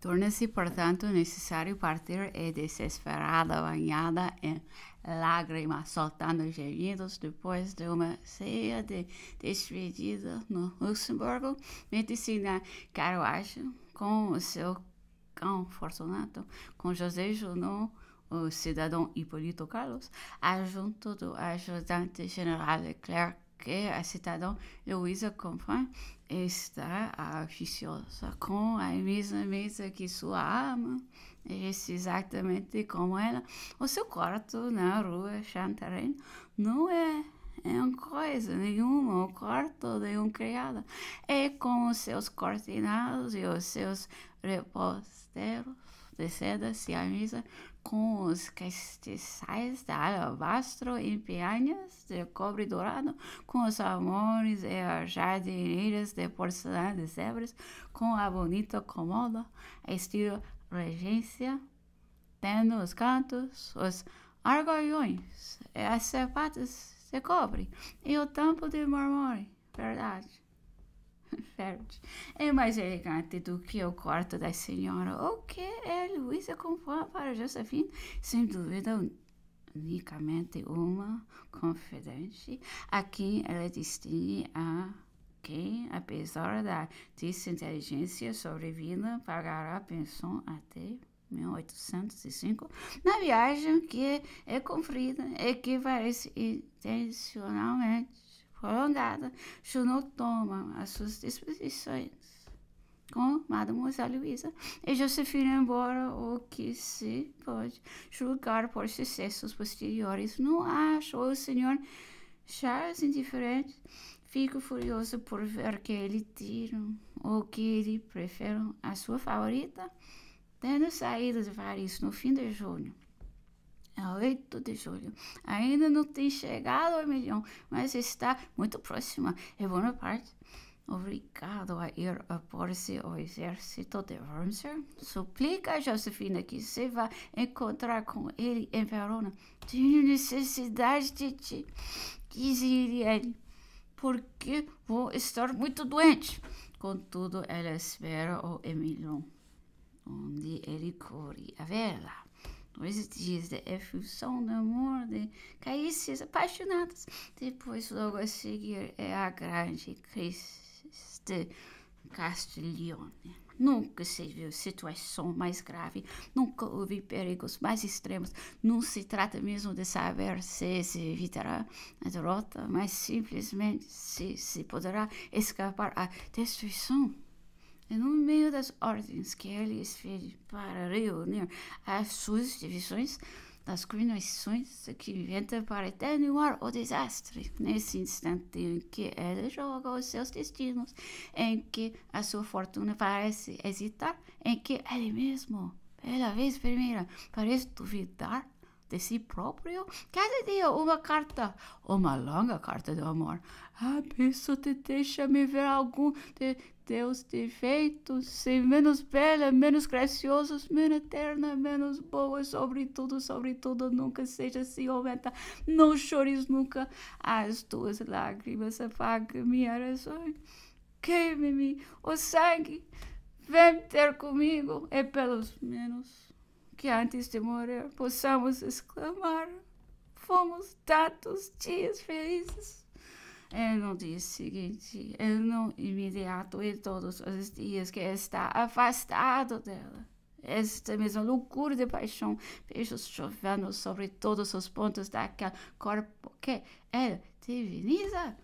Torna-se, portanto, necessário partir e desesperada, banhada em lágrimas, soltando gemidos depois de uma ceia de despedida no Luxemburgo, medicina carruagem com o seu cão Fortunato, com José Junot, o cidadão Hipólito Carlos, junto do ajudante-general Leclerc que a cidadã Luísa Confran está oficiosa com a mesma mesa que sua ama, este exatamente como ela. O seu quarto na rua Chantarém não é é uma coisa nenhuma, o quarto de um criado. É com os seus cortinados e os seus reposteiros de seda se a mesa com os castiçais da alabastro em peanhas de cobre dourado, com os amores e as jardineiras de porcelana de zebras, com a bonita comoda, estilo regência, tendo os cantos, os argolhões, as sapatas de cobre e o tampo de mármore, verdade. É mais elegante do que o quarto da senhora, o que é Luísa comprou para Josephine, sem dúvida unicamente uma confidente, a quem ela distingue a quem, apesar da desinteligência sobrevinda, pagará a pensão até 1805, na viagem que é cumprida e que parece intencionalmente prolongada toma as suas disposições com Mademoiselle Luisa e Josefina, embora o que se pode julgar por sucessos posteriores, não acho o senhor Charles indiferente. Fico furioso por ver que ele tira ou que ele prefere a sua favorita, tendo saído de Paris no fim de junho a 8 de julho. Ainda não tem chegado ao milhão, mas está muito próxima. É Bonaparte, obrigado a ir opor-se ao exército de Wormser, suplica a Josefina que se vá encontrar com ele em Verona. Tenho necessidade de ti, diz ele, porque vou estar muito doente. Contudo, ela espera o Emilion. onde ele corre a vela. Dois dias de efusão é de amor, de carícias apaixonadas. Depois, logo a seguir, é a grande crise de Castiglione. Nunca se viu situação mais grave, nunca houve perigos mais extremos. Não se trata mesmo de saber se se evitará a derrota, mas simplesmente se se poderá escapar à destruição. É no meio das ordens que ele fez para reunir as suas divisões, das combinações que inventa para atenuar o desastre, nesse instante em que ele joga os seus destinos, em que a sua fortuna parece hesitar, em que ele mesmo, pela vez primeira, parece duvidar de si próprio cada dia uma carta, uma oh, longa carta de amor. Ah, isso te deixa me ver algum de teus defeitos, se menos bela, menos graciosa, menos eterna, menos boa, sobretudo, sobretudo, nunca seja aumenta, assim, oh, não chores nunca, ah, as tuas lágrimas apagam minha razão, queime-me o sangue, vem ter comigo, e é pelos menos que antes de morrer possamos exclamar: Fomos tantos dias felizes. E no dia seguinte, é no imediato e todos os dias que está afastado dela. Esta mesma loucura de paixão, beijos chovendo sobre todos os pontos daquele corpo que ela é diviniza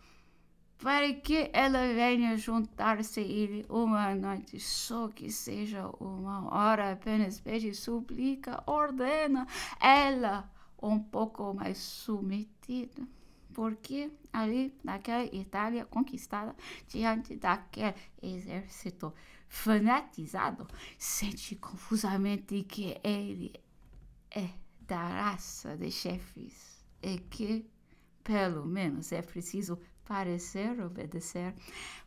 para que ela venha juntar-se a ele uma noite, só que seja uma hora, apenas pede, suplica, ordena ela um pouco mais submetida. Porque ali, naquela Itália conquistada, diante daquele exército fanatizado, sente confusamente que ele é da raça de chefes e que, pelo menos, é preciso parecer obedecer,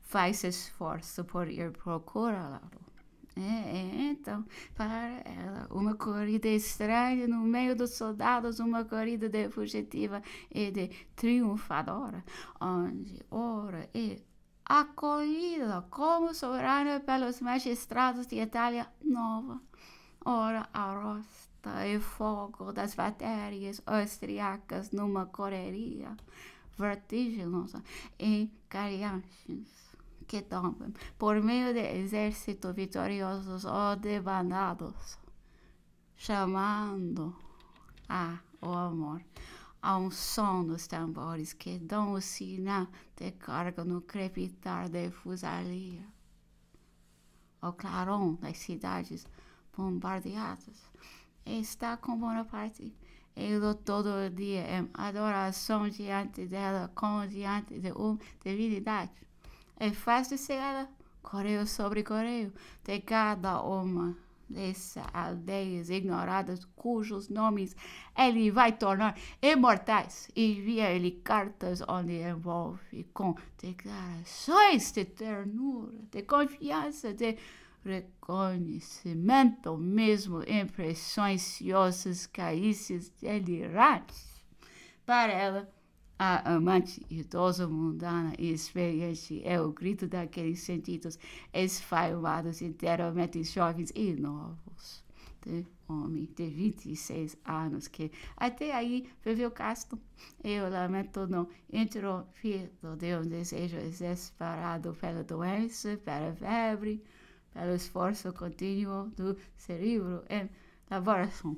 faz esforço por ir procurá-lo. É, então, para ela, uma corrida estranha no meio dos soldados, uma corrida de fugitiva e de triunfadora, onde ora e acolhida como soberana pelos magistrados de Itália Nova, ora arrosta e fogo das baterias austriacas numa correria vertiginosa em carruagens que tombam por meio de exércitos vitoriosos ou de bandados, chamando a o amor ao som dos tambores que dão o sinal de carga no crepitar da fusaria. O clarão das cidades bombardeadas está com Bonaparte ele todo dia em é, adoração diante dela, como diante de uma divindade. É fácil ela, correio sobre correio de cada uma dessas aldeias ignoradas, cujos nomes ele vai tornar imortais. Envia-lhe cartas onde envolve com declarações de ternura, de confiança, de reconhecimento, mesmo impressões ciosas carícias delirantes. Para ela, a amante idosa, mundana e experiente é o grito daqueles sentidos esfaimados, inteiramente jovens e novos. De homem de 26 anos que até aí viveu casto Eu lamento não interrompido de um desejo exasperado pela doença, pela febre, para o esforço contínuo do cérebro em laboração.